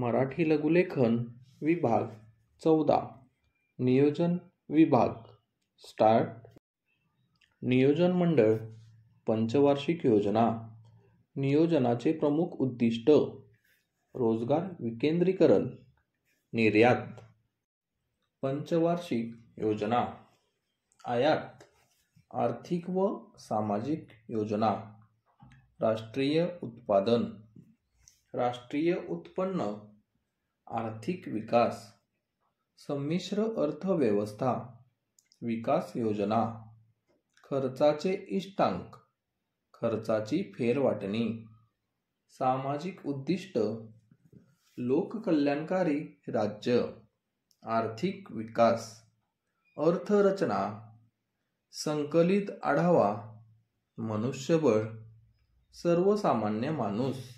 मराठी लघुलेखन विभाग चौदा नियोजन विभाग स्टार्ट नियोजन मंडळ पंचवार्षिक योजना नियोजनाचे प्रमुख उद्दिष्ट रोजगार विकेंद्रीकरण निर्यात पंचवार्षिक योजना आयात आर्थिक व सामाजिक योजना राष्ट्रीय उत्पादन राष्ट्रीय उत्पन्न आर्थिक विकास संमिश्र अर्थव्यवस्था विकास योजना खर्चाचे इष्टांक खर्चाची फेरवाटणी सामाजिक उद्दिष्ट लोककल्याणकारी राज्य आर्थिक विकास अर्थरचना संकलित आढावा मनुष्यबळ सर्वसामान्य माणूस